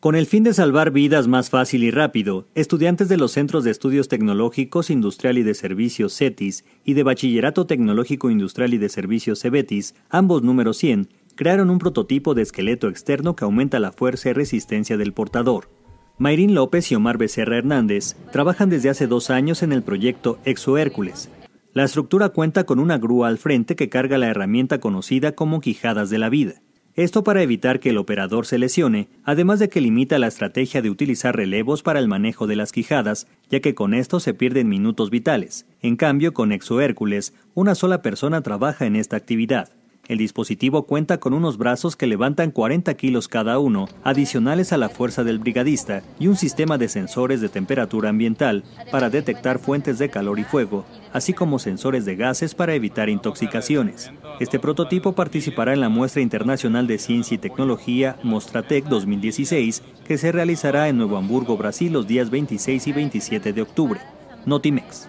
Con el fin de salvar vidas más fácil y rápido, estudiantes de los Centros de Estudios Tecnológicos Industrial y de Servicios CETIS y de Bachillerato Tecnológico Industrial y de Servicios CEBETIS, ambos número 100, crearon un prototipo de esqueleto externo que aumenta la fuerza y resistencia del portador. Mayrín López y Omar Becerra Hernández trabajan desde hace dos años en el proyecto Exo Hércules. La estructura cuenta con una grúa al frente que carga la herramienta conocida como quijadas de la vida. Esto para evitar que el operador se lesione, además de que limita la estrategia de utilizar relevos para el manejo de las quijadas, ya que con esto se pierden minutos vitales. En cambio, con Exo Hércules, una sola persona trabaja en esta actividad. El dispositivo cuenta con unos brazos que levantan 40 kilos cada uno, adicionales a la fuerza del brigadista, y un sistema de sensores de temperatura ambiental para detectar fuentes de calor y fuego, así como sensores de gases para evitar intoxicaciones. Este prototipo participará en la Muestra Internacional de Ciencia y Tecnología Mostratec 2016, que se realizará en Nuevo Hamburgo, Brasil, los días 26 y 27 de octubre. Notimex.